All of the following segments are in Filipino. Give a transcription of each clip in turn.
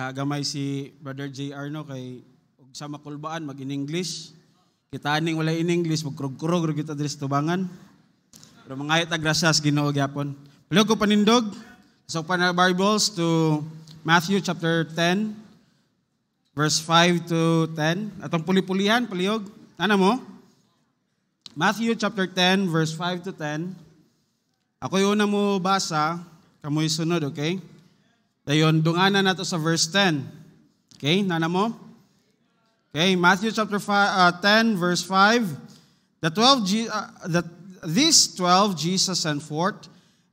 Tagamay si Brother JR no kay og sa makulbaan mag in English. Kita Kitaaning wala in English magkurog-kurog kita diri sa tubangan. Pero mga ayat grasas Ginoo gyapon. Pilo ko panindog sa so, pana Bibles to Matthew chapter 10 verse 5 to 10. Atong puli-pulihan palihog. Ana mo? Matthew chapter 10 verse 5 to 10. Ako yung una mo basa, kamoy sunod, okay? Dayon, na nato sa verse 10. Okay, nana mo? Okay, Matthew chapter 5, uh, 10, verse 5. The 12, uh, the, these 12 Jesus sent forth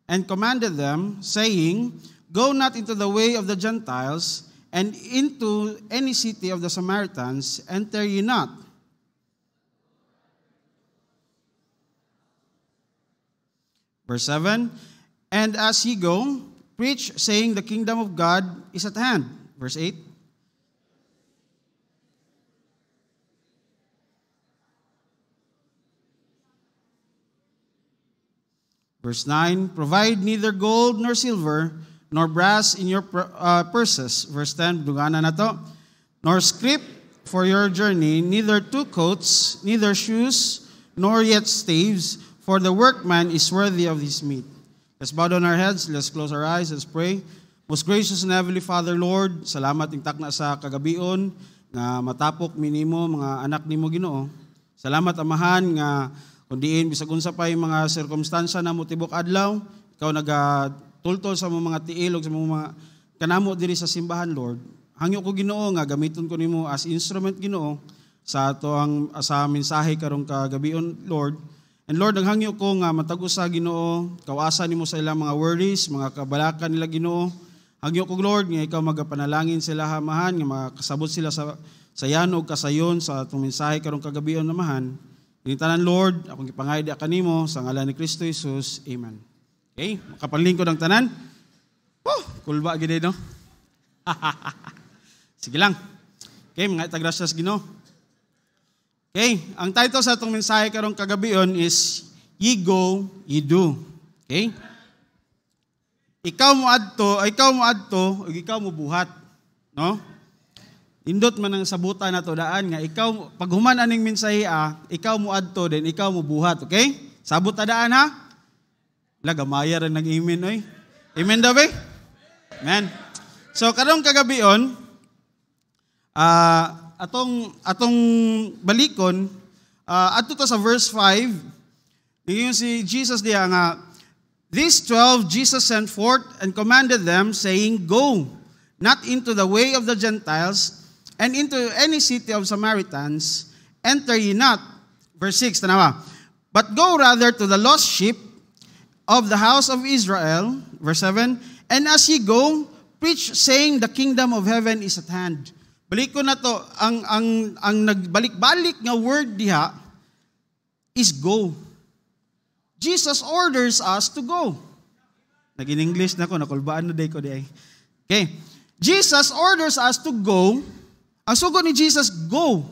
and commanded them, saying, Go not into the way of the Gentiles, and into any city of the Samaritans, enter ye not. Verse 7, And as ye go, Preach, saying, The kingdom of God is at hand. Verse 8. Verse 9, provide neither gold nor silver nor brass in your uh, purses. Verse 10, dugana na to. Nor scrip for your journey, neither two coats, neither shoes, nor yet staves, for the workman is worthy of his meat. Let's bow down our heads, let's close our eyes, let's pray. Most gracious and heavenly Father, Lord, salamat ingtak na sa kagabion nga matapok minimo mga anak nimo Ginoo. Salamat amahan nga kundiin bisag unsa pa mga sirkumstansya na motibok adlaw, ikaw nagatultol sa mga, mga tiil og sa mga kanamo diri sa simbahan, Lord. Hangyo ko Ginoo nga gamiton ko nimo as instrument Ginoo sa ato ang sa mensahe karong kagabion, Lord And Lord, naghangyo ko nga matag usa Ginoo, kawasa nimo sa ilang mga worries, mga kabalaka nila Ginoo. Hangyo ko Lord nga ikaw magapanalangin sila hamahan nga makasabot sila sa sa yanog kasayon sa atong mensahe karong kagabion namahan. Initanan Lord, akong ipangayda kanimo sa ngalan ni Kristo Jesus. Amen. Okay, makapanlingkod ang tanan. Oh, kulba cool gid eh, no. Sige lang. Okay, mga itagrasas Ginoo. Okay, ang title sa itong mensahe karong kagabi yon is You Go, You Do. Okay? Ikaw mo adto, ikaw mo adto, ikaw mo buhat. No? Indot man ang sabutan na daan nga ikaw pag human aning mensahe ah, ikaw mo adto then ikaw mo buhat, okay? Sabot daan ha? Lagamaya ra nag amen oy. Amen daw eh? Amen. So karong kagabi yon ah uh, atong atong balikon uh, ah, adto to sa verse 5 ingon si Jesus diha nga These 12 Jesus sent forth and commanded them saying go not into the way of the Gentiles and into any city of Samaritans enter ye not verse 6 tanawa but go rather to the lost sheep of the house of Israel verse 7 and as ye go preach saying the kingdom of heaven is at hand Balik ko na to, ang, ang, ang nagbalik-balik nga word diha is go. Jesus orders us to go. Naging English na ko, nakulbaan na day ko day. Okay. Jesus orders us to go. Ang sugo ni Jesus, go.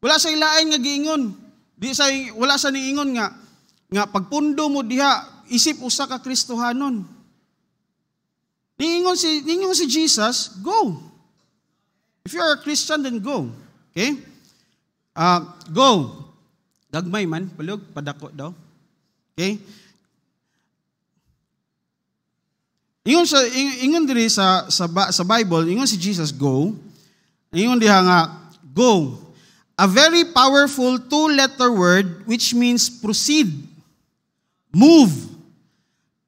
Wala sa ilain nga giingon. Di sa, wala sa niingon nga, nga pagpundo mo diha, isip usa ka Kristohanon. Niingon si, niingon si Jesus, go. Go. If you're a Christian, then go. Okay? Uh, go. Gagmay man, palug, padako daw. Okay? Ingon sa ingon diri sa sa, sa Bible, ingon si Jesus go. Ingon diha nga go. A very powerful two-letter word which means proceed, move,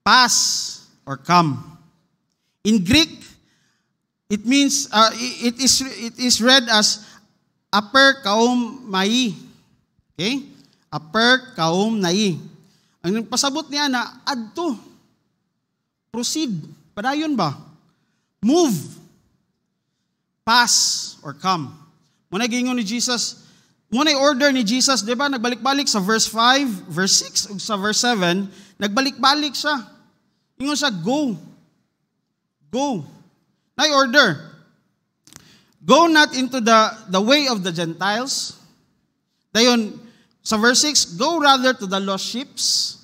pass or come. In Greek, It means, uh, it, is, it is read as upper kaum mai. Okay? Upper kaum nai. Ang pasabot niya na, adto. Proceed. Padayon ba? Move. Pass or come. Muna gingon ni Jesus, muna order ni Jesus, di ba? Nagbalik-balik sa verse 5, verse 6, ug sa verse 7, nagbalik-balik siya. Ingon siya, go. Go. I order. Go not into the, the way of the Gentiles. Dayon, sa verse 6, go rather to the lost ships.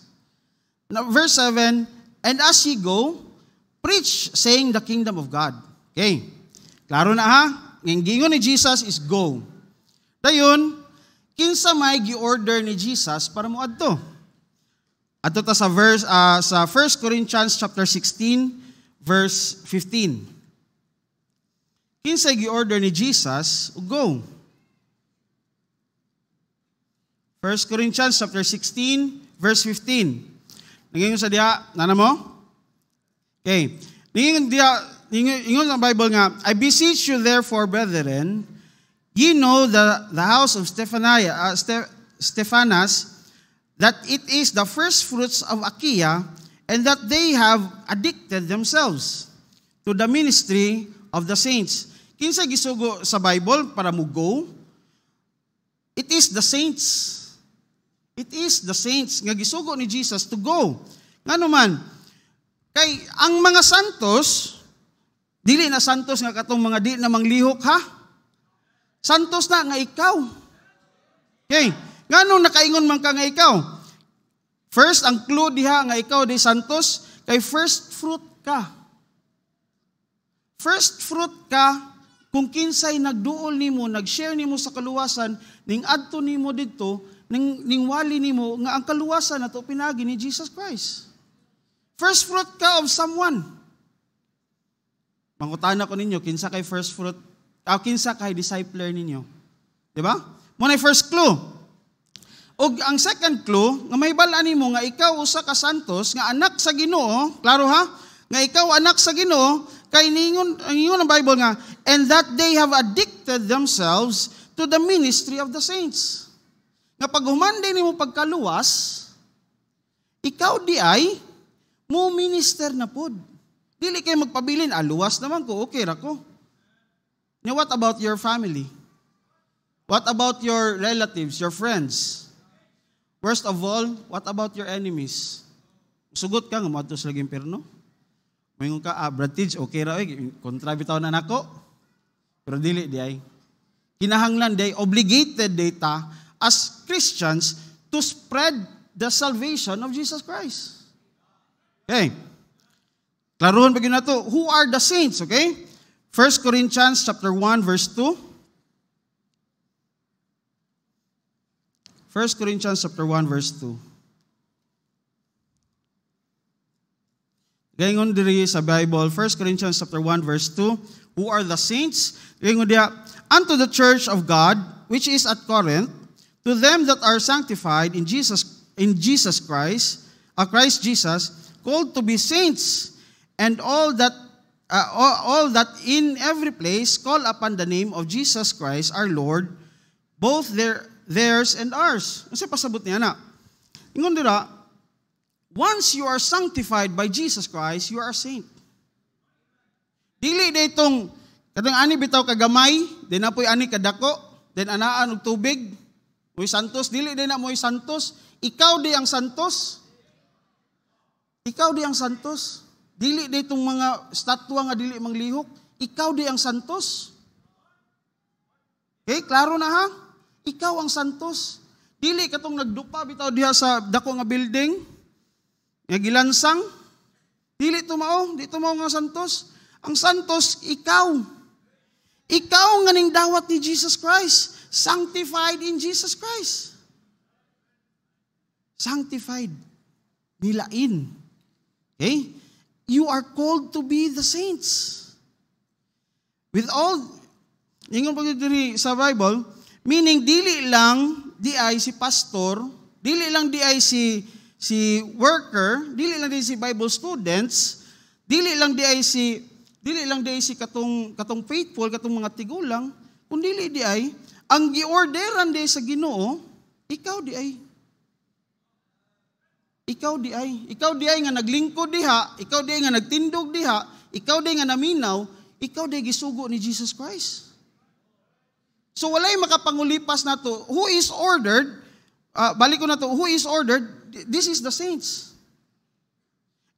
Now, verse 7, and as ye go, preach saying the kingdom of God. Okay. Klaro na ha? Ang gingon ni Jesus is go. Dayon, kinsa may gi-order ni Jesus para mo adto. Adto ta sa verse uh, sa 1 Corinthians chapter 16 verse 15. Kinsay gi-order ni Jesus, go. 1 Corinthians chapter 16, verse 15. Nagingon sa diha, nana mo? Okay. Nagingon diha, ingon sa Bible nga, I beseech you therefore, brethren, ye know the, the house of Stephania, uh, Ste- Stephanas, that it is the first fruits of Achaia, and that they have addicted themselves to the ministry of the saints. Kinsa gisugo sa Bible para mo go? It is the saints. It is the saints nga gisugo ni Jesus to go. Ngano man, kay ang mga santos, dili na santos nga katong mga di na manglihok ha? Santos na nga ikaw. Okay, ngano nakaingon man ka nga ikaw? First, ang clue diha nga ikaw di santos, kay first fruit ka. First fruit ka kung kinsay nagduol nimo, nag-share nimo sa kaluwasan ning adto nimo didto, ning ning wali nimo nga ang kaluwasan nato pinagi ni Jesus Christ. First fruit ka of someone. Mangutan ko ninyo kinsa kay first fruit, ah, kinsa kay discipler ninyo. 'Di ba? Mo na first clue. Og ang second clue, nga may bala nimo nga ikaw usa ka santos nga anak sa Ginoo, klaro ha? Nga ikaw anak sa Ginoo, Kay ningon, ang ingon ng Bible nga, and that they have addicted themselves to the ministry of the saints. Nga pag humandi nimo pagkaluwas, ikaw di ay mo minister na pod. Dili kay magpabilin, aluwas ah, naman ko, okay ra ko. Now what about your family? What about your relatives, your friends? Worst of all, what about your enemies? Sugot ka nga, matos lagi imperno? perno? Mayroon ka, ah, okay ra, eh, kontra bitaw na nako. Pero dili di ay. Kinahanglan day obligated data as Christians to spread the salvation of Jesus Christ. Okay. Klaruhon pag nato, who are the saints, okay? 1 Corinthians chapter 1 verse 2. 1 Corinthians chapter 1 verse 2. Gayon diri sa Bible, 1 Corinthians chapter 1 verse 2, who are the saints? Gayon diya, unto the church of God, which is at Corinth, to them that are sanctified in Jesus in Jesus Christ, uh, Christ Jesus, called to be saints, and all that uh, all, that in every place call upon the name of Jesus Christ our Lord, both their theirs and ours. Unsa ano pasabot niya na? Ingon dira, Once you are sanctified by Jesus Christ, you are a saint. Dili daytong katong ani bitaw kagamay, din apoy ani kadako, din anaan og tubig. Moy santos dili din na moy santos, ikaw di ang santos. Ikaw di ang santos. Dili daytong mga statwa nga dili manglihok, ikaw di ang santos. Okay, eh, klaro na ha? Ikaw ang santos. Dili katong nagdupa bitaw diha sa dako nga building, nga gilansang, dili tumao, di tumao nga santos. Ang santos, ikaw. Ikaw nga ning dawat ni Jesus Christ. Sanctified in Jesus Christ. Sanctified. Nilain. Okay? You are called to be the saints. With all, ingon po diri sa Bible, meaning dili lang di ay si pastor, dili lang di ay si si worker, dili lang din si Bible students, dili lang di ay si dili lang di si katong katong faithful, katong mga tigulang, kun dili di ay ang giorderan di sa Ginoo, ikaw di ay ikaw di ay ikaw di ay nga naglingkod diha, ikaw di ay nga nagtindog diha, ikaw di ay nga naminaw, ikaw di ay gisugo ni Jesus Christ. So walay makapangulipas na to. who is ordered Uh, balik ko na to. Who is ordered? This is the saints.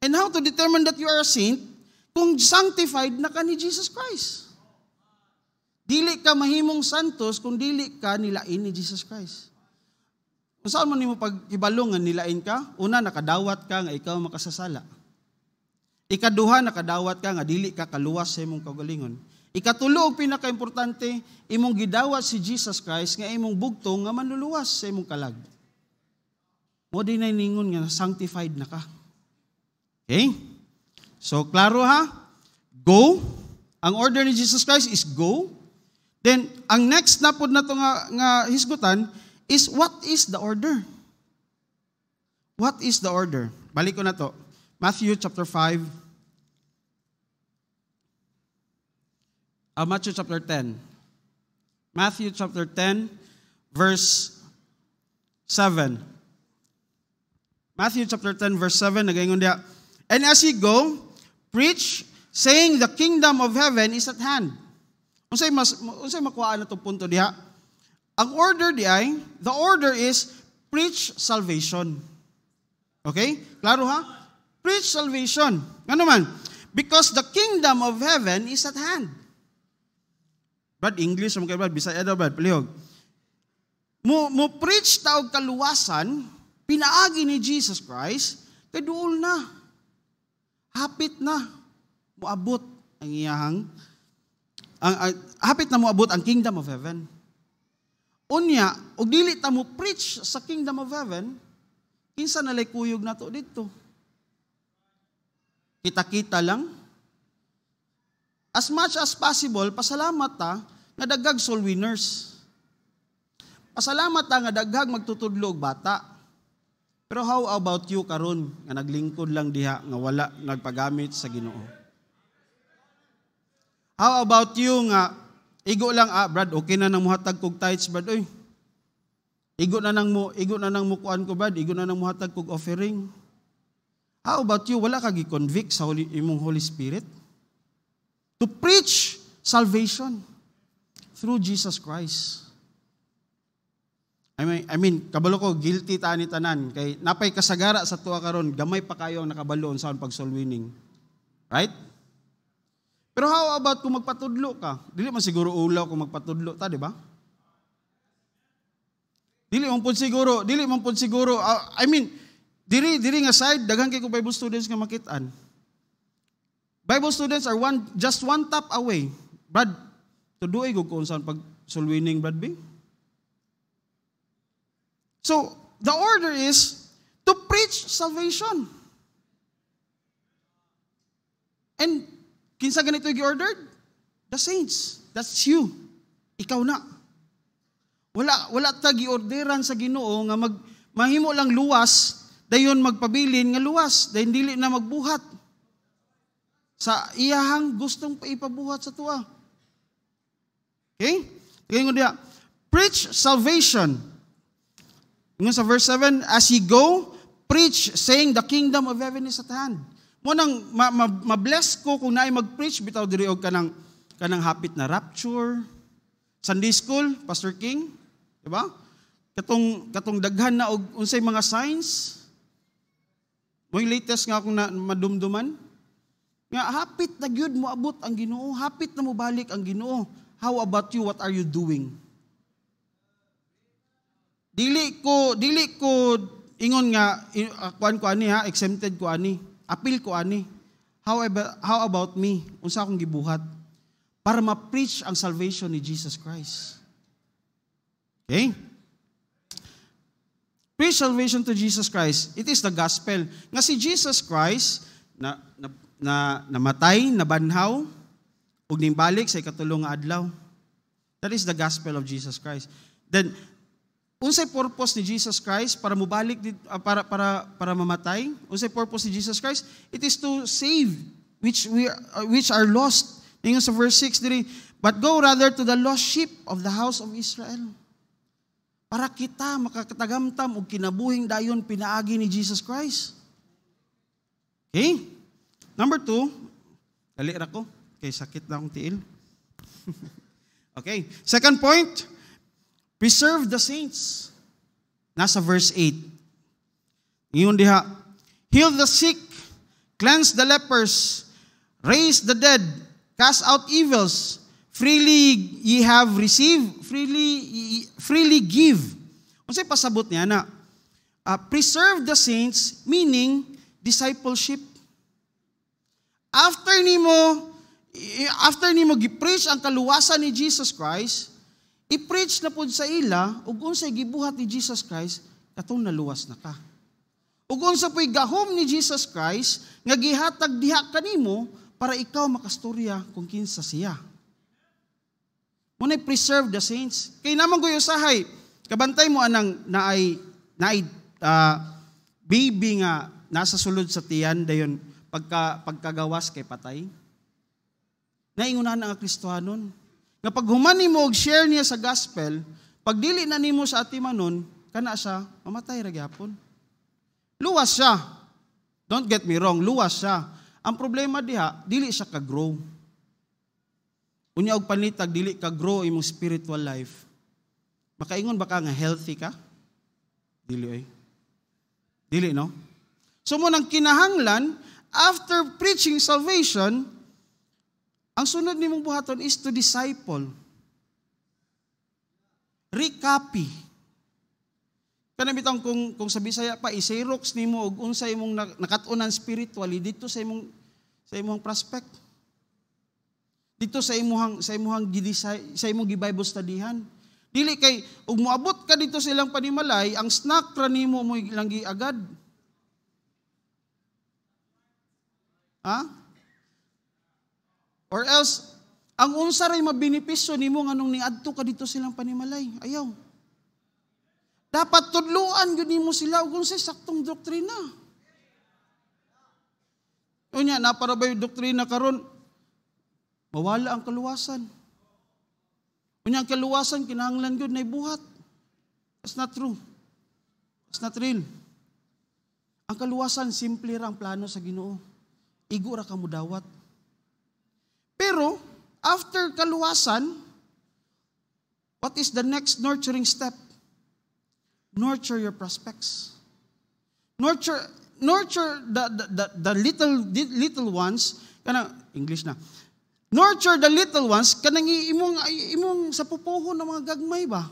And how to determine that you are a saint? Kung sanctified na ka ni Jesus Christ. Dili ka mahimong santos kung dili ka nilain ni Jesus Christ. Kung saan man nimo pag ibalong ibalungan nilain ka, una nakadawat ka nga ikaw makasasala. Ikaduha nakadawat ka nga dili ka kaluwas sa imong kagalingon. Ikatulo og pinakaimportante imong gidawat si Jesus Christ nga imong bugtong nga manluluwas sa imong kalag. Mo di na ningon nga sanctified na ka. Okay? So klaro ha? Go. Ang order ni Jesus Christ is go. Then ang next na pod nato nga nga hisgutan is what is the order? What is the order? Balik ko na to. Matthew chapter 5 uh, Matthew chapter 10. Matthew chapter 10, verse 7. Matthew chapter 10, verse 7, nagayon dia. And as ye go, preach, saying the kingdom of heaven is at hand. Unsay mas unsay makuha na to punto diha? Ang order di ay, the order is preach salvation. Okay? Klaro ha? Preach salvation. Ano man? Because the kingdom of heaven is at hand. But English mo kay Brad, Bisaya daw ba? palihog. Mo, mo preach taog kaluwasan, pinaagi ni Jesus Christ, kay duol na. Hapit na. Moabot ang iyahang ang, ang hapit na moabot ang kingdom of heaven. Unya, og dili ta mo preach sa kingdom of heaven, kinsa nalay kuyog na to dito. Kita-kita lang. As much as possible, pasalamat ta nga dagag soul winners. Pasalamat ta nga daghag magtutudlog bata. Pero how about you karon nga naglingkod lang diha nga wala nagpagamit sa Ginoo? How about you nga igo lang ah Brad okay na nang muhatag kog tithes Brad oy. Igo na nang mo igo na nang mo kuan ko Brad igo na nang muhatag kog offering. How about you wala ka gi-convict sa holy, imong Holy Spirit? To preach salvation through Jesus Christ. I mean, I mean kabalo ko, guilty ta ni tanan. Kay, napay kasagara sa tuwa karon gamay pa kayo ang nakabaloon sa pagsulwining. Right? Pero how about kung magpatudlo ka? Dili man siguro ulaw kung magpatudlo ta, di ba? Dili man pud siguro, dili man pud siguro. Uh, I mean, diri diri nga side daghan kay ko Bible students nga makit Bible students are one just one tap away. Brad, Tuduay gug kung saan pag sulwining Brad B. So, the order is to preach salvation. And kinsa ganito yung ordered? The saints. That's you. Ikaw na. Wala wala ta giorderan sa Ginoo nga mag mahimo lang luwas dayon magpabilin nga luwas dayon dili na magbuhat sa iyahang gustong ipabuhat sa tuwa. Okay? Tingnan diya. Preach salvation. Ingon sa verse 7, as ye go, preach saying the kingdom of heaven is at hand. Mo nang ma-bless ma, ma ko kung naay mag-preach bitaw diri og kanang kanang hapit na rapture. Sunday school, Pastor King, di ba? Katong katong daghan na og unsay mga signs. Mo latest nga akong na, madumduman. Nga hapit na gyud mo abot ang Ginoo, hapit na mo balik ang Ginoo. How about you? What are you doing? Dili ko, dili ko, ingon nga, ah, kuan ko ani ha, exempted ko ani, appeal ko ani. How about, how about me? Unsa akong gibuhat? Para ma-preach ang salvation ni Jesus Christ. Okay? Preach salvation to Jesus Christ. It is the gospel. Nga si Jesus Christ, na, na, na namatay, nabanhaw, Ug ning balik sa ikatulong adlaw. That is the gospel of Jesus Christ. Then unsay purpose ni Jesus Christ para mubalik ah, para para para mamatay? Unsay purpose ni Jesus Christ? It is to save which we are, ah, which are lost. Ingon sa verse 6 diri, but go rather to the lost sheep of the house of Israel. Para kita makakatagamtam og kinabuhing dayon pinaagi ni Jesus Christ. Okay? Number two, dali ra ko. Kay sakit na akong tiil. okay. Second point, preserve the saints. Nasa verse 8. Ngayon diha, heal the sick, cleanse the lepers, raise the dead, cast out evils, freely ye have received, freely freely give. Unsay pasabot niya na uh, ah, preserve the saints meaning discipleship. After nimo after nimo gi-preach ang kaluwasan ni Jesus Christ, i-preach na pud sa ila ug unsay gibuhat ni Jesus Christ katong naluwas na ka. Ug unsa pay gahom ni Jesus Christ nga gihatag diha kanimo para ikaw makastorya kung kinsa siya. Mo preserve the saints. Kay naman ko usahay, kabantay mo anang naay naay uh, baby nga nasa sulod sa tiyan dayon pagka pagkagawas kay patay naingunahan ang Kristohanon. Nga pag humani mo og share niya sa gospel, pag dili na nimo sa ati manon, kana siya mamatay ra gyapon. Luwas siya. Don't get me wrong, luwas siya. Ang problema diha, dili siya ka grow. Unya og panitag dili ka grow imong spiritual life. Makaingon ba ka nga healthy ka? Dili ay. Dili no? So mo nang kinahanglan after preaching salvation, ang sunod nimong buhaton is to disciple. Recopy. Kanabitang kung kung sa Bisaya pa i-xerox nimo og unsa imong nakatunan spiritually dito sa imong sa imong prospect. Dito sa imong sa imong sa imong gi-Bible studyhan. Dili kay ug muabot ka dito sa ilang panimalay, ang snack ra nimo mo lang giagad. Ha? Or else, ang unsa ray mabinipisyo nimo nganong niadto ka dito silang panimalay. Ayaw. Dapat tudluan gyud nimo sila ug unsay saktong doktrina. Unya na para ba yung doktrina karon? Mawala ang kaluwasan. Unya ang kaluwasan kinahanglan gyud naibuhat. buhat. That's not true. That's not real. Ang kaluwasan simple ra ang plano sa Ginoo. Igo ra ka mudawat. dawat pero, after kaluwasan, what is the next nurturing step? Nurture your prospects. Nurture, nurture the, the, the, the little, the little ones, kana, English na, nurture the little ones, kanang imong, imong sa pupuhon ng mga gagmay ba?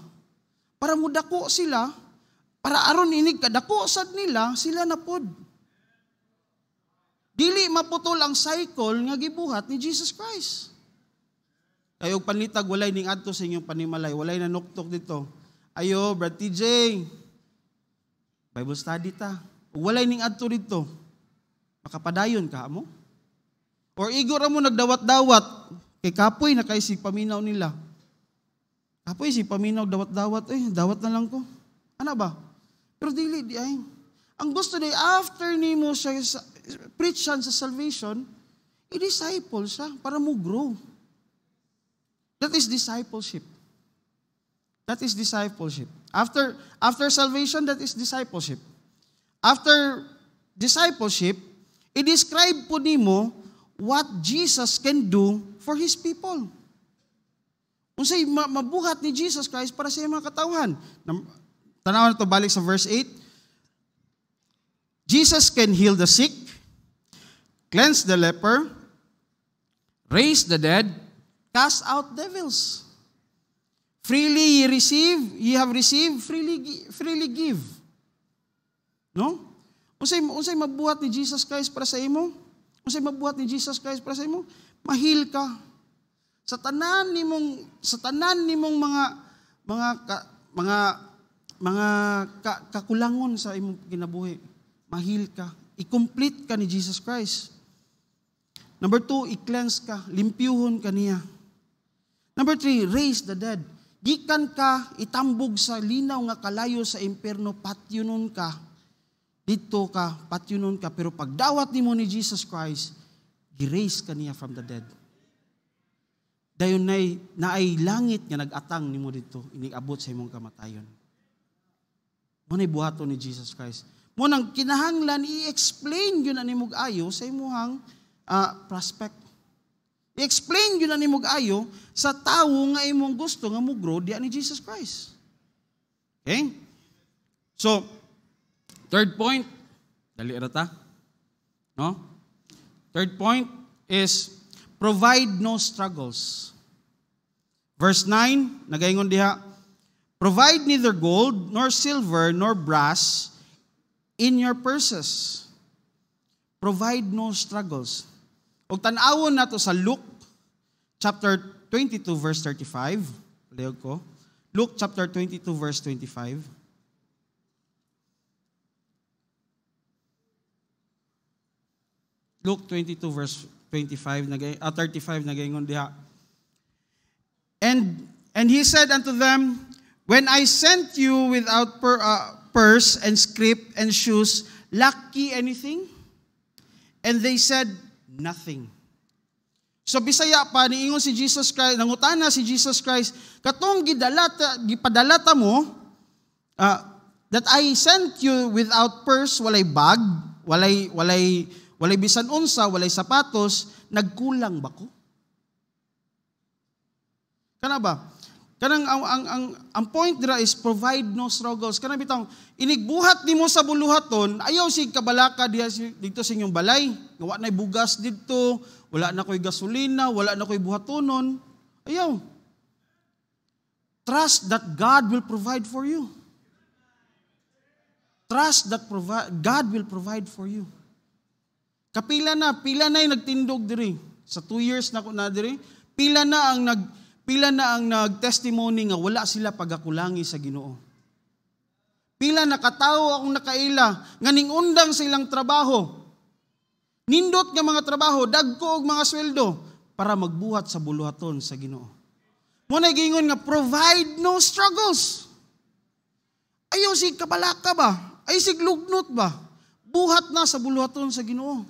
Para mo dako sila, para aron inig ka, sad nila, sila na pod. Dili maputol ang cycle nga gibuhat ni Jesus Christ. Kayo panlitag, walay ning adto sa inyong panimalay. Walay na nuktok dito. Ayo, Brad TJ, Bible study ta. Walay ning adto dito. Makapadayon ka mo. Or igor mo nagdawat-dawat. Kay kapoy na kay si paminaw nila. Kapoy si paminaw dawat-dawat. Eh, dawat na lang ko. Ano ba? Pero dili di ay. Ang gusto ni after nimo siya sa preach siya sa salvation, i-disciple eh, siya para mo grow. That is discipleship. That is discipleship. After, after salvation, that is discipleship. After discipleship, i-describe po nimo what Jesus can do for His people. Kung sa'y mabuhat ni Jesus Christ para sa mga katauhan. Tanaw na to balik sa verse 8. Jesus can heal the sick cleanse the leper, raise the dead, cast out devils. Freely ye receive, ye have received, freely, freely give. No? Unsay unsay mabuhat ni Jesus Christ para sa imo? Unsay mabuhat ni Jesus Christ para sa imo? Mahil ka. Sa tanan nimong sa tanan nimong mga mga ka, mga mga ka, kakulangon sa imong kinabuhi, mahil ka. I-complete ka ni Jesus Christ. Number two, i-cleanse ka, limpyuhon ka niya. Number three, raise the dead. Gikan ka, itambog sa linaw nga kalayo sa impyerno, patyunon ka. Dito ka, patyunon ka. Pero pagdawat ni mo ni Jesus Christ, gi-raise ka niya from the dead. Dayon nay naay langit nga nagatang nimo dito iniabot sa imong kamatayon. Muna'y buhato ni Jesus Christ. Muna'ng kinahanglan i-explain gyud na nimo ayo sa imong uh, prospect. I-explain yun na ni Mugayo sa tao nga imong gusto nga mugro diya ni Jesus Christ. Okay? So, third point, dali rata. No? Third point is provide no struggles. Verse 9, nagaingon diha, provide neither gold nor silver nor brass in your purses. Provide no struggles. Ug tanawon nato sa Luke chapter 22 verse 35, liog ko. Luke chapter 22 verse 25. Luke 22 verse 25 nagay uh, 35 nagayon diha. And and he said unto them, When I sent you without per, uh, purse and scrip and shoes, lack ye anything? And they said, nothing. So bisaya pa ni ingon si Jesus Christ, nangutana si Jesus Christ, katong gidalata gipadalata mo uh, that I sent you without purse, walay bag, walay walay walay bisan unsa, walay sapatos, nagkulang ba ko? Kana ba? Kanang ang ang ang, ang point dira is provide no struggles. Kanang bitang inigbuhat nimo sa buluhaton, ayaw sig kabalaka diha dito sa inyong balay. Nga wa bugas didto, wala na koy gasolina, wala na koy buhatonon. Ayaw. Trust that God will provide for you. Trust that provi- God will provide for you. Kapila na, pila na yung nagtindog diri. Sa two years na ko na diri, pila na ang nag, Pila na ang nagtestimony nga wala sila pagakulangi sa Ginoo. Pila na katawo akong nakaila nga ningundang sa ilang trabaho. Nindot nga mga trabaho, dagko og mga sweldo para magbuhat sa buluhaton sa Ginoo. Mo gingon nga provide no struggles. Ayaw si kabalaka ba? Ay si lugnot ba? Buhat na sa buluhaton sa Ginoo.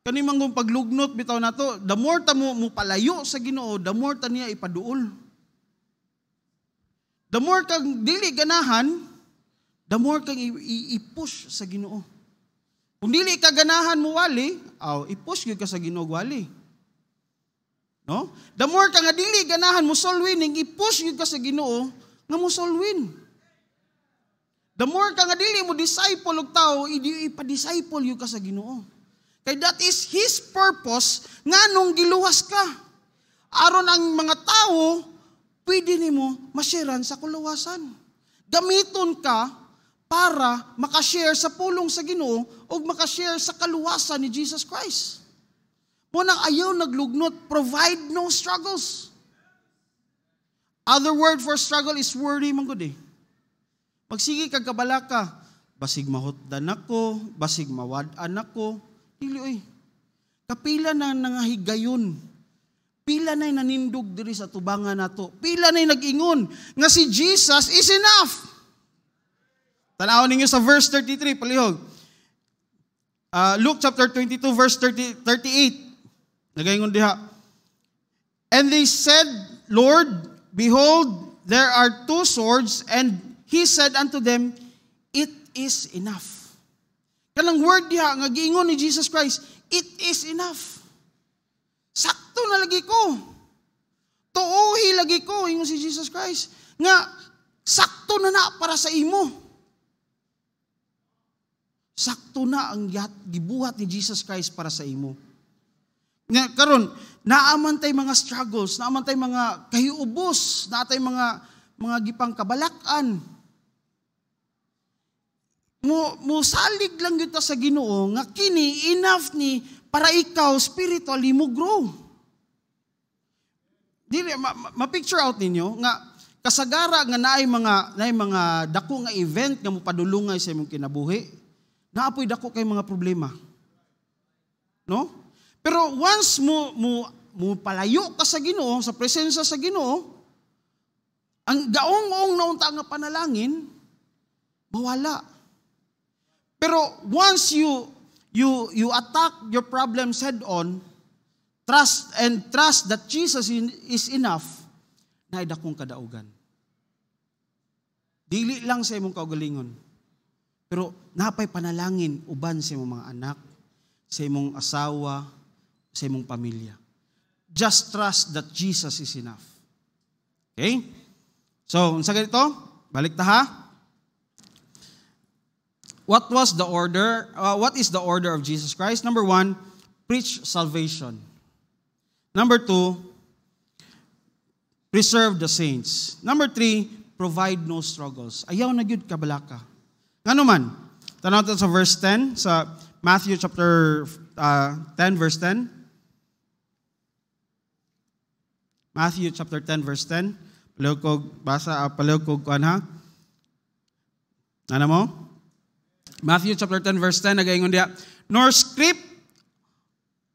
Kani man paglugnot bitaw na to, the more ta mo, mo palayo sa Ginoo, the more ta niya ipaduol. The more kang dili ganahan, the more kang i-push sa Ginoo. Kung dili ka ganahan mo wali, aw oh, i-push gyud ka sa Ginoo wali. No? The more kang dili ganahan mo soul winning, i-push gyud ka sa Ginoo nga mo soul win. The more kang dili mo disciple og tao, ipa-disciple gyud ka sa Ginoo. Kay that is His purpose nga nung giluwas ka. Aron ang mga tao, pwede nimo masiran sa kuluwasan. Gamiton ka para makashare sa pulong sa Ginoo o makashare sa kaluwasan ni Jesus Christ. Munang ayaw naglugnot, provide no struggles. Other word for struggle is worry, manggod eh. Pagsigi kag kabala ka, basig mahutdan ako, basig mawad-an ako, Dili oy. Kapila na nangahigayon. Pila na nanindog diri sa tubangan nato. Pila na nag-ingon nga si Jesus is enough. Tanaw ninyo sa verse 33 palihog. Uh, Luke chapter 22 verse 30, 38. Nagaingon diha. And they said, Lord, behold, there are two swords and he said unto them, It is enough. Kanang word diha nga giingon ni Jesus Christ, it is enough. Sakto na lagi ko. Tuohi lagi ko, ingon si Jesus Christ, nga sakto na na para sa imo. Sakto na ang gibuhat ni Jesus Christ para sa imo. Nga karon, naaman tay mga struggles, naaman tay mga kahiubos, naatay mga mga gipang kabalak-an mo, mo salig lang yun sa ginoo nga kini enough ni para ikaw spiritually mo grow. Dili, ma, ma, picture out ninyo nga kasagara nga naay mga naay mga dako nga event nga mo mopadulungay sa imong kinabuhi. Naapoy dako kay mga problema. No? Pero once mo mo mo palayo ka sa Ginoo, sa presensya sa Ginoo, ang gaong-ong unta nga panalangin, mawala. Pero once you you you attack your problems head on, trust and trust that Jesus is enough, kong kadaugan. Dili lang sa imong kaugalingon. Pero napay panalangin uban sa imong mga anak, sa imong asawa, sa imong pamilya. Just trust that Jesus is enough. Okay? So, unsa ganito? Balik ta ha. What was the order? Uh, what is the order of Jesus Christ? Number one, preach salvation. Number two, preserve the saints. Number three, provide no struggles. Ayaw na yun kabalaka. Ngano man, tanaw sa verse 10, sa Matthew chapter uh, 10, verse 10. Matthew chapter 10, verse 10. Palukog, basa, uh, ah, ko, kuhan ha? Ano mo? Matthew chapter 10 verse 10 nagaingon diha nor script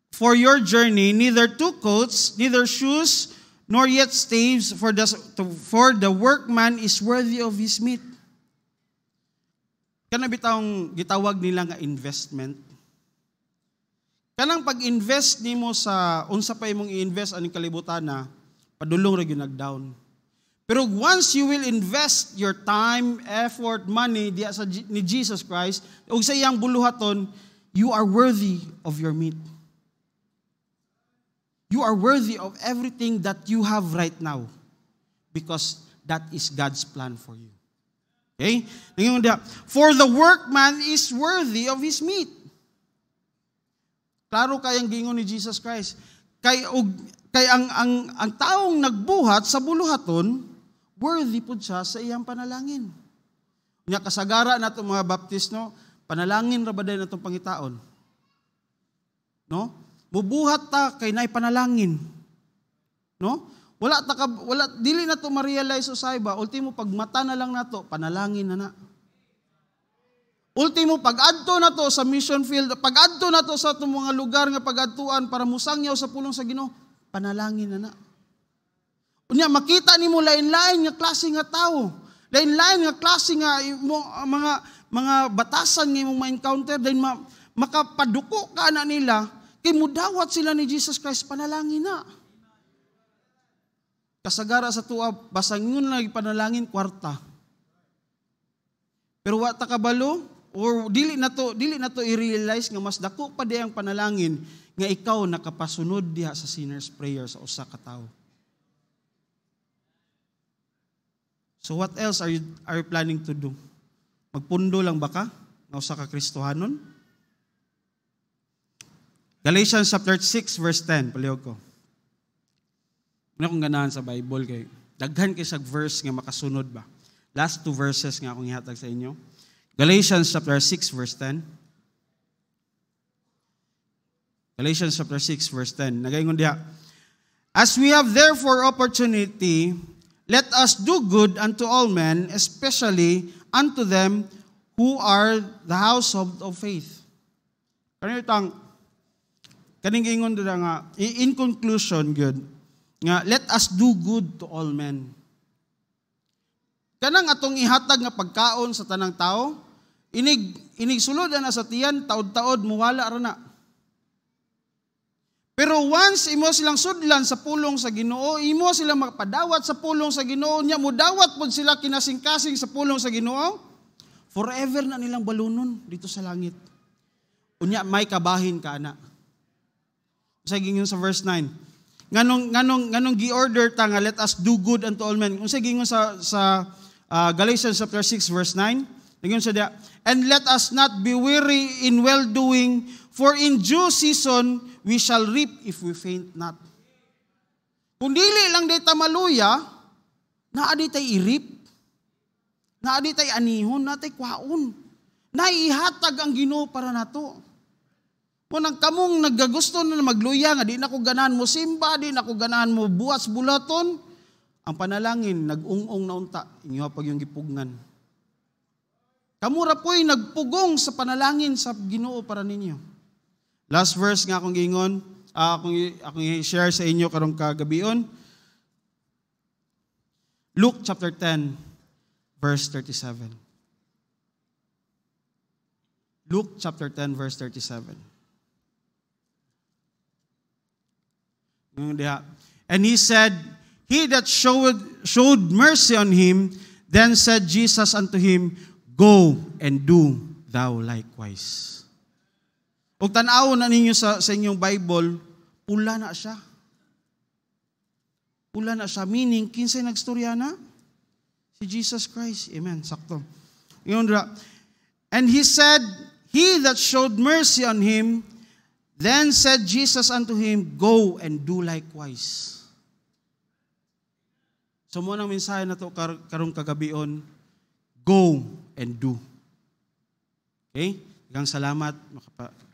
for your journey neither two coats neither shoes nor yet staves for the for the workman is worthy of his meat. Kana bitawng gitawag nila nga investment. Kanang pag-invest nimo sa unsa pa imong i-invest aning kalibutan na padulong ra gyud nag-down pero once you will invest your time, effort, money diya sa ni Jesus Christ, ug sa iyang buluhaton, you are worthy of your meat. You are worthy of everything that you have right now because that is God's plan for you. Okay? For the workman is worthy of his meat. Klaro kayang gingon ni Jesus Christ. Kay, og, kay ang, ang, ang taong nagbuhat sa buluhaton, worthy po siya sa iyang panalangin. Nga kasagara na itong mga baptist, no? Panalangin ra ba din na itong pangitaon? No? Mubuhat ta kay na panalangin. No? Wala ta ka, wala, dili na to ma-realize usay ba, ultimo pagmata na lang nato, panalangin na na. Ultimo pag-adto na to sa mission field, pag-adto na to sa itong mga lugar nga pag para musangyaw sa pulong sa Ginoo, panalangin na na. Unya makita nimo lain-lain nga klase nga tawo, lain-lain nga klase nga imo ah, mga mga batasan nga imong ma-encounter dahil ma, makapaduko ka na nila kay mudawat sila ni Jesus Christ panalangin na. Kasagara sa tuwa basangon lang panalangin kwarta. Pero wa ta kabalo or dili na to dili na to i-realize nga mas dako pa di ang panalangin nga ikaw nakapasunod diha sa sinner's prayer sa usa ka tawo. So what else are you, are you planning to do? Magpundo lang baka? Nausa ka Kristohanon? Galatians chapter 6 verse 10, palihog ko. Una ano kong ganahan sa Bible kay daghan kay sa verse nga makasunod ba. Last two verses nga akong ihatag sa inyo. Galatians chapter 6 verse 10. Galatians chapter 6 verse 10. Nagayon diha. As we have therefore opportunity, Let us do good unto all men, especially unto them who are the household of faith. Kani itang kaning ingon dira nga in conclusion good nga let us do good to all men. Kanang atong ihatag nga pagkaon sa tanang tao, inig inig sulod na sa tiyan taud-taod muwala ra na. Pero once imo silang sudlan sa pulong sa Ginoo, imo silang mapadawat sa pulong sa Ginoo niya, mo dawat pod sila kinasingkasing sa pulong sa Ginoo, forever na nilang balunon dito sa langit. Unya may kabahin ka ana. Sa gingon sa verse 9. Nganong nganong nganong gi-order ta nga let us do good unto all men. Unsa gingon sa sa uh, Galatians chapter 6 verse 9? Gingon sa dia, and let us not be weary in well doing for in due season we shall reap if we faint not. Kung dili lang day tamaluya, naa day tay irip. Naa day tay anihon, na tay kwaon. Naihatag ang Ginoo para nato. Kung ang kamong nagagusto na magluya nga di na ko ganahan mo simba, di na ko ganahan mo buwas bulaton, ang panalangin nagungong na unta inyo pag yung gipugnan. Kamura po'y nagpugong sa panalangin sa Ginoo para ninyo. Last verse nga akong gingon, uh, ah, akong, akong share sa inyo karong kagabion. Luke chapter 10, verse 37. Luke chapter 10, verse 37. And he said, He that showed, showed mercy on him, then said Jesus unto him, Go and do thou likewise. Kung tanaw na ninyo sa, sa inyong Bible, pula na siya. Pula na siya. Meaning, kinsay nagstorya na? Si Jesus Christ. Amen. Sakto. Yun And he said, He that showed mercy on him, then said Jesus unto him, Go and do likewise. So mo nang mensahe na to kar- karong kagabion, go and do. Okay? Igang salamat. Makapa-